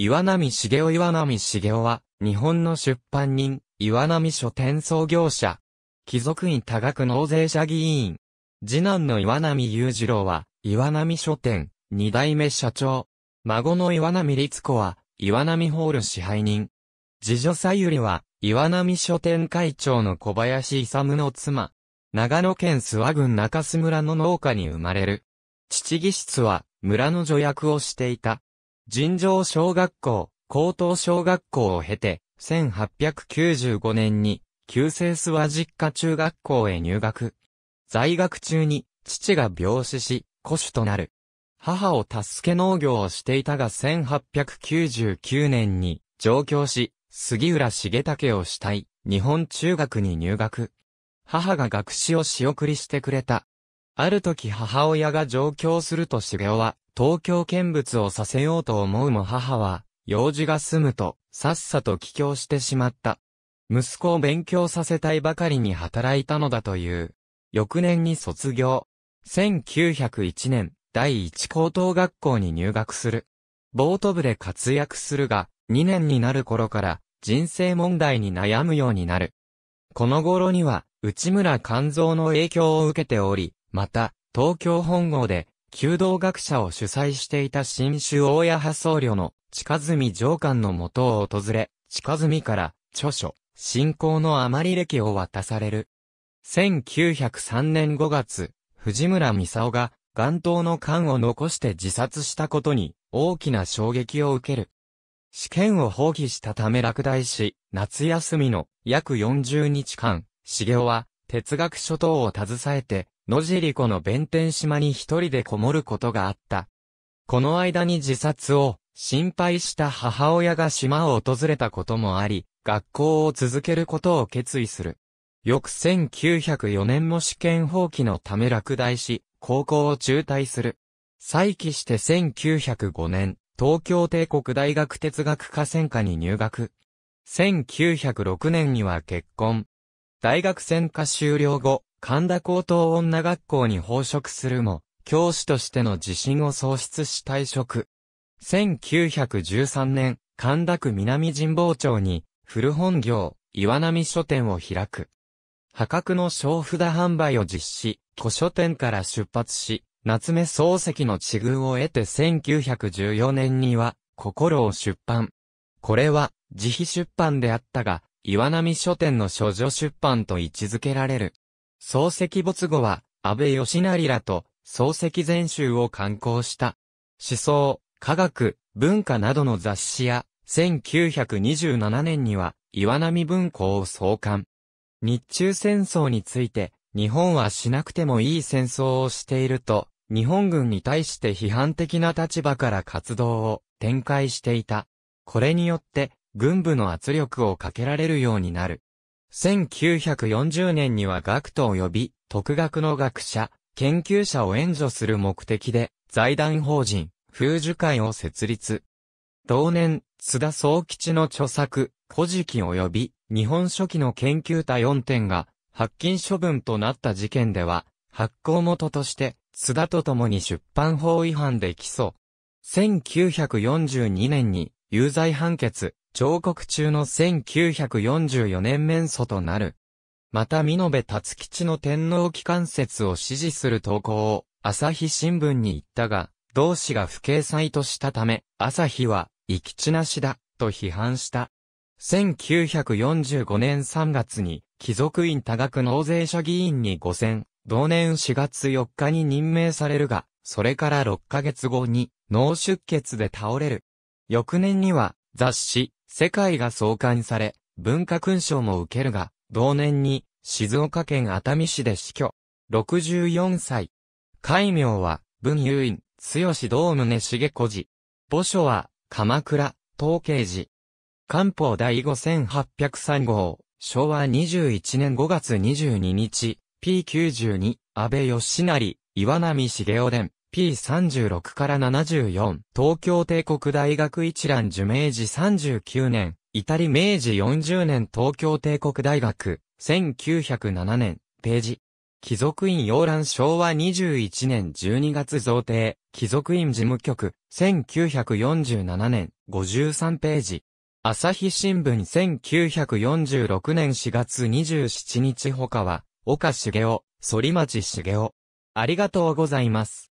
岩波茂雄岩波茂雄は、日本の出版人、岩波書店創業者。貴族院多額納税者議員。次男の岩波雄二郎は、岩波書店、二代目社長。孫の岩波律子は、岩波ホール支配人。次女さゆりは、岩波書店会長の小林勇の妻。長野県諏訪郡中洲村の農家に生まれる。父義室は、村の助役をしていた。尋常小学校、高等小学校を経て、1895年に、旧制諏訪実家中学校へ入学。在学中に、父が病死し、古種となる。母を助け農業をしていたが1899年に上京し、杉浦重武をた体、日本中学に入学。母が学士を仕送りしてくれた。ある時母親が上京すると茂雄は、東京見物をさせようと思うも母は、用事が済むと、さっさと帰郷してしまった。息子を勉強させたいばかりに働いたのだという。翌年に卒業。1901年、第一高等学校に入学する。ボート部で活躍するが、2年になる頃から人生問題に悩むようになる。この頃には、内村勘蔵の影響を受けており、また、東京本郷で弓道学者を主催していた新種大谷派僧侶の近住上官のもとを訪れ、近住から著書、信仰の余り歴を渡される。1903年5月、藤村美沙が岩頭の缶を残して自殺したことに大きな衝撃を受ける。試験を放棄したため落第し、夏休みの約40日間、茂雄は哲学書等を携えて、野尻湖の弁天島に一人でこもることがあった。この間に自殺を心配した母親が島を訪れたこともあり、学校を続けることを決意する。翌1904年も試験放棄のため落第し、高校を中退する。再起して1905年、東京帝国大学哲学科専科に入学。1906年には結婚、大学専科修了後、神田高等女学校に放職するも、教師としての自信を喪失し退職。1913年、神田区南神保町に、古本業、岩波書店を開く。破格の小札販売を実施、古書店から出発し、夏目漱石の地遇を得て1914年には、心を出版。これは、自費出版であったが、岩波書店の書女出版と位置づけられる。漱石没後は、安倍義成らと、漱石全集を刊行した。思想、科学、文化などの雑誌や、1927年には、岩波文庫を創刊。日中戦争について、日本はしなくてもいい戦争をしていると、日本軍に対して批判的な立場から活動を展開していた。これによって、軍部の圧力をかけられるようになる。1940年には学徒及び、特学の学者、研究者を援助する目的で、財団法人、風樹会を設立。同年、津田総吉の著作、古事記及び、日本書紀の研究多4点が、発禁処分となった事件では、発行元として、津田と共に出版法違反で起訴。1942年に、有罪判決、上告中の1944年面祖となる。また、美延達吉の天皇機関説を支持する投稿を、朝日新聞に行ったが、同志が不掲載としたため、朝日は、行き地なしだ、と批判した。1945年3月に、貴族院多額納税者議員に5000、同年4月4日に任命されるが、それから6ヶ月後に、脳出血で倒れる。翌年には、雑誌、世界が創刊され、文化勲章も受けるが、同年に、静岡県熱海市で死去。64歳。戒名は、文雄院、強し道宗重子寺。墓所は、鎌倉、統計寺。官報第5803号、昭和21年5月22日、P92、安倍義成、岩波茂雄伝。P36 から74、東京帝国大学一覧受明治39年、イタリ明治40年東京帝国大学、1907年、ページ。貴族院洋覧昭和21年12月贈呈、貴族院事務局、1947年、53ページ。朝日新聞1946年4月27日他は、岡茂雄、反町茂雄。ありがとうございます。